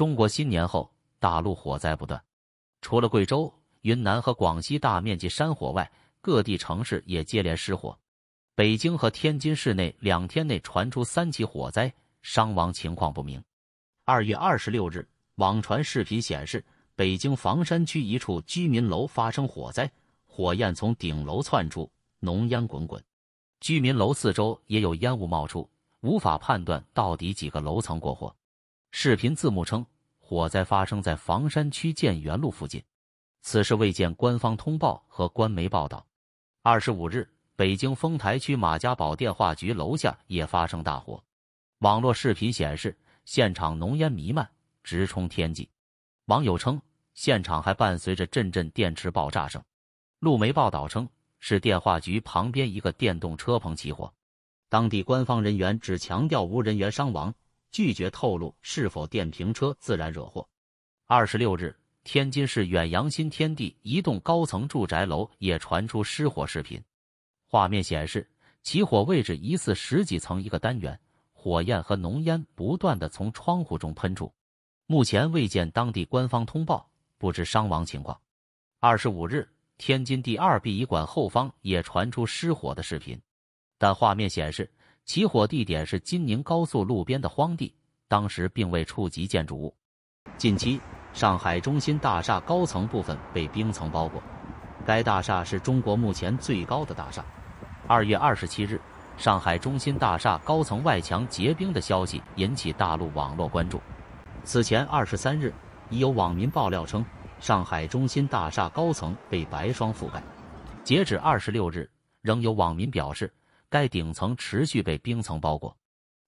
中国新年后，大陆火灾不断。除了贵州、云南和广西大面积山火外，各地城市也接连失火。北京和天津市内两天内传出三起火灾，伤亡情况不明。二月二十六日，网传视频显示，北京房山区一处居民楼发生火灾，火焰从顶楼窜出，浓烟滚滚，居民楼四周也有烟雾冒出，无法判断到底几个楼层过火。视频字幕称，火灾发生在房山区建元路附近。此事未见官方通报和官媒报道。二十五日，北京丰台区马家堡电话局楼下也发生大火。网络视频显示，现场浓烟弥漫，直冲天际。网友称，现场还伴随着阵阵电池爆炸声。路媒报道称，是电话局旁边一个电动车棚起火。当地官方人员只强调无人员伤亡。拒绝透露是否电瓶车自然惹祸。二十六日，天津市远洋新天地一栋高层住宅楼也传出失火视频，画面显示起火位置疑似十几层一个单元，火焰和浓烟不断的从窗户中喷出。目前未见当地官方通报，不知伤亡情况。二十五日，天津第二殡仪馆后方也传出失火的视频，但画面显示。起火地点是金宁高速路边的荒地，当时并未触及建筑物。近期，上海中心大厦高层部分被冰层包裹。该大厦是中国目前最高的大厦。二月二十七日，上海中心大厦高层外墙结冰的消息引起大陆网络关注。此前二十三日，已有网民爆料称上海中心大厦高层被白霜覆盖。截止二十六日，仍有网民表示。该顶层持续被冰层包裹。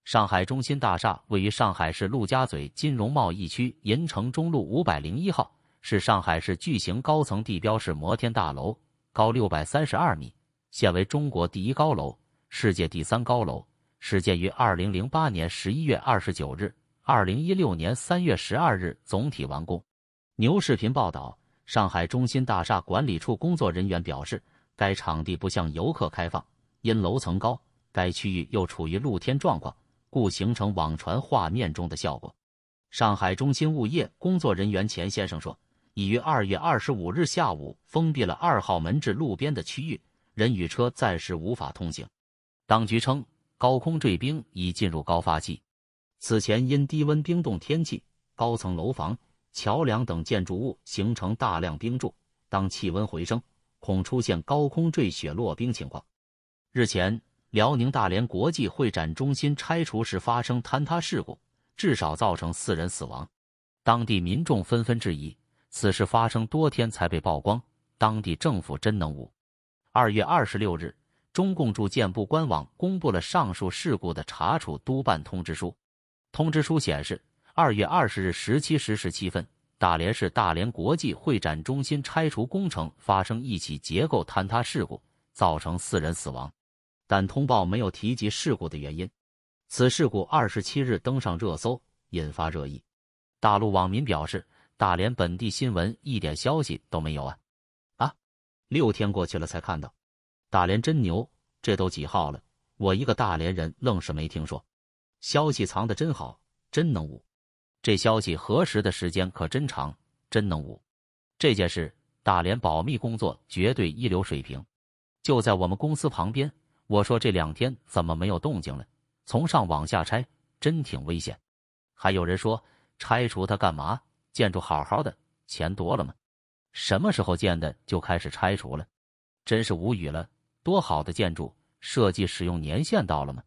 上海中心大厦位于上海市陆家嘴金融贸易区银城中路五百零一号，是上海市巨型高层地标式摩天大楼，高六百三十二米，现为中国第一高楼、世界第三高楼。始建于二零零八年十一月二十九日，二零一六年三月十二日总体完工。牛视频报道，上海中心大厦管理处工作人员表示，该场地不向游客开放。因楼层高，该区域又处于露天状况，故形成网传画面中的效果。上海中心物业工作人员钱先生说，已于二月二十五日下午封闭了二号门至路边的区域，人与车暂时无法通行。当局称，高空坠冰已进入高发期。此前因低温冰冻天气，高层楼房、桥梁等建筑物形成大量冰柱，当气温回升，恐出现高空坠雪落冰情况。日前，辽宁大连国际会展中心拆除时发生坍塌事故，至少造成四人死亡。当地民众纷纷质疑，此事发生多天才被曝光，当地政府真能捂？二月二十六日，中共住建部官网公布了上述事故的查处督办通知书。通知书显示，二月二十日十七时十七分，大连市大连国际会展中心拆除工程发生一起结构坍塌事故，造成四人死亡。但通报没有提及事故的原因。此事故二十七日登上热搜，引发热议。大陆网民表示：“大连本地新闻一点消息都没有啊啊！六天过去了才看到，大连真牛！这都几号了，我一个大连人愣是没听说。消息藏得真好，真能捂。这消息核实的时间可真长，真能捂。这件事，大连保密工作绝对一流水平。就在我们公司旁边。”我说这两天怎么没有动静了？从上往下拆，真挺危险。还有人说拆除它干嘛？建筑好好的，钱多了吗？什么时候建的就开始拆除了？真是无语了！多好的建筑，设计使用年限到了吗？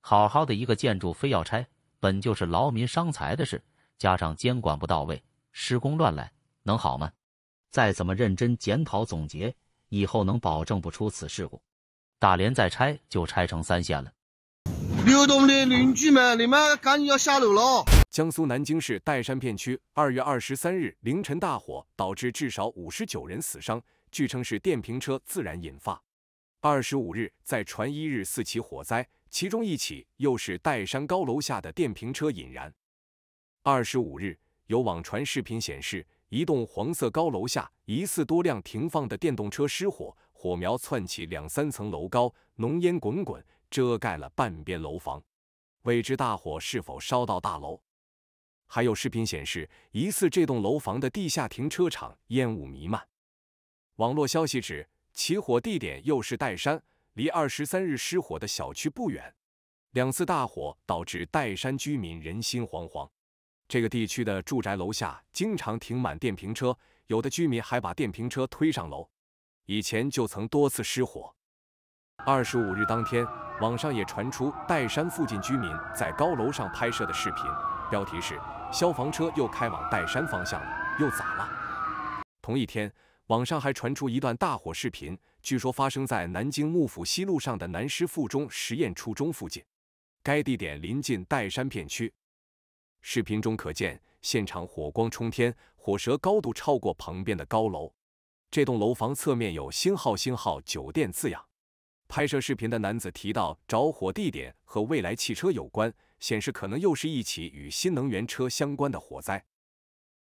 好好的一个建筑非要拆，本就是劳民伤财的事，加上监管不到位，施工乱来，能好吗？再怎么认真检讨总结，以后能保证不出此事故？大连再拆就拆成三线了。流动的邻居们，你们赶紧要下楼了。江苏南京市岱山片区，二月二十三日凌晨大火导致至少五十九人死伤，据称是电瓶车自燃引发。二十五日在传一日四起火灾，其中一起又是岱山高楼下的电瓶车引燃。二十五日，有网传视频显示，一栋黄色高楼下疑似多辆停放的电动车失火。火苗窜起两三层楼高，浓烟滚滚，遮盖了半边楼房。未知大火是否烧到大楼？还有视频显示，疑似这栋楼房的地下停车场烟雾弥漫。网络消息指，起火地点又是岱山，离二十三日失火的小区不远。两次大火导致岱山居民人心惶惶。这个地区的住宅楼下经常停满电瓶车，有的居民还把电瓶车推上楼。以前就曾多次失火。二十五日当天，网上也传出岱山附近居民在高楼上拍摄的视频，标题是“消防车又开往岱山方向了，又咋了？”同一天，网上还传出一段大火视频，据说发生在南京幕府西路上的南师附中实验初中附近，该地点临近岱山片区。视频中可见，现场火光冲天，火舌高度超过旁边的高楼。这栋楼房侧面有“星号星号酒店”字样。拍摄视频的男子提到，着火地点和未来汽车有关，显示可能又是一起与新能源车相关的火灾。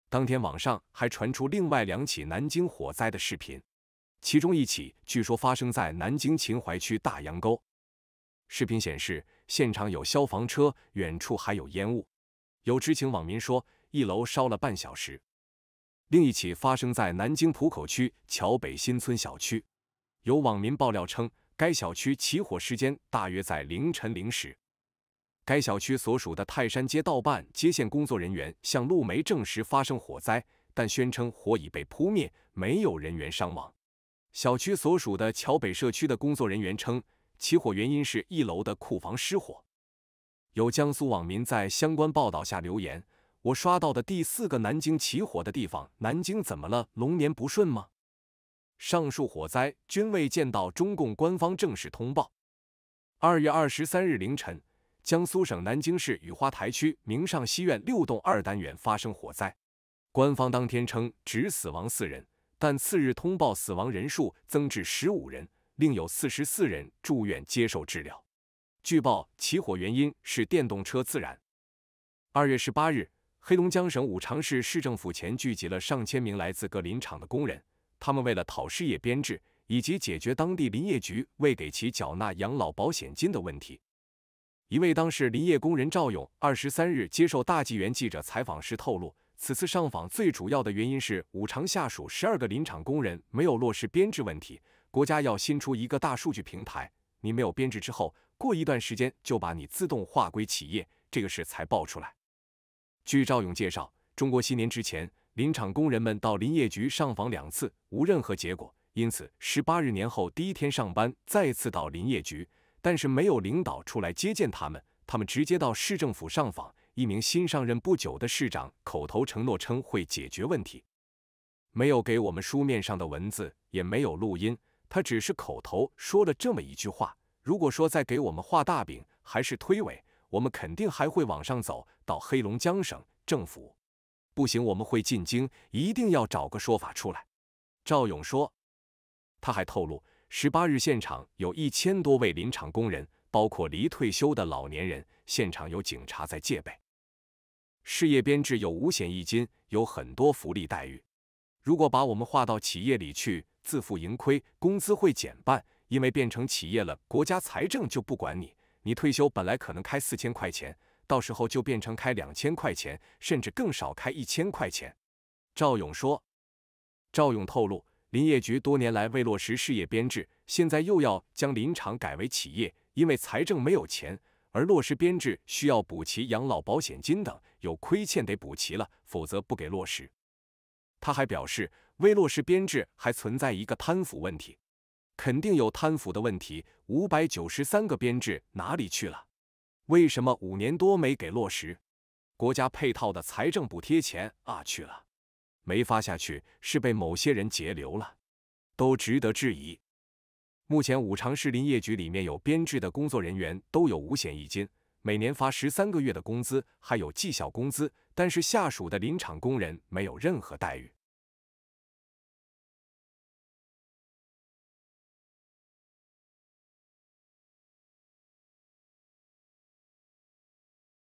当天网上还传出另外两起南京火灾的视频，其中一起据说发生在南京秦淮区大洋沟。视频显示，现场有消防车，远处还有烟雾。有知情网民说，一楼烧了半小时。另一起发生在南京浦口区桥北新村小区，有网民爆料称，该小区起火时间大约在凌晨零时。该小区所属的泰山街道办接线工作人员向路媒证实发生火灾，但宣称火已被扑灭，没有人员伤亡。小区所属的桥北社区的工作人员称，起火原因是一楼的库房失火。有江苏网民在相关报道下留言。我刷到的第四个南京起火的地方，南京怎么了？龙年不顺吗？上述火灾均未见到中共官方正式通报。二月二十三日凌晨，江苏省南京市雨花台区明上西苑六栋二单元发生火灾，官方当天称只死亡四人，但次日通报死亡人数增至十五人，另有四十四人住院接受治疗。据报，起火原因是电动车自燃。二月十八日。黑龙江省五常市市政府前聚集了上千名来自各林场的工人，他们为了讨事业编制以及解决当地林业局未给其缴纳养老保险金的问题。一位当事林业工人赵勇二十三日接受大纪元记者采访时透露，此次上访最主要的原因是五常下属十二个林场工人没有落实编制问题。国家要新出一个大数据平台，你没有编制之后，过一段时间就把你自动划归企业，这个事才爆出来。据赵勇介绍，中国新年之前，林场工人们到林业局上访两次，无任何结果。因此，十八日年后第一天上班，再次到林业局，但是没有领导出来接见他们，他们直接到市政府上访。一名新上任不久的市长口头承诺称会解决问题，没有给我们书面上的文字，也没有录音，他只是口头说了这么一句话。如果说再给我们画大饼，还是推诿。我们肯定还会往上走，到黑龙江省政府。不行，我们会进京，一定要找个说法出来。”赵勇说。他还透露，十八日现场有一千多位林场工人，包括离退休的老年人。现场有警察在戒备。事业编制有五险一金，有很多福利待遇。如果把我们划到企业里去，自负盈亏，工资会减半，因为变成企业了，国家财政就不管你。你退休本来可能开四千块钱，到时候就变成开两千块钱，甚至更少，开一千块钱。赵勇说。赵勇透露，林业局多年来未落实事业编制，现在又要将林场改为企业，因为财政没有钱，而落实编制需要补齐养老保险金等，有亏欠得补齐了，否则不给落实。他还表示，未落实编制还存在一个贪腐问题。肯定有贪腐的问题，五百九十三个编制哪里去了？为什么五年多没给落实？国家配套的财政补贴钱啊去了？没发下去是被某些人截留了？都值得质疑。目前五常市林业局里面有编制的工作人员都有五险一金，每年发十三个月的工资，还有绩效工资，但是下属的林场工人没有任何待遇。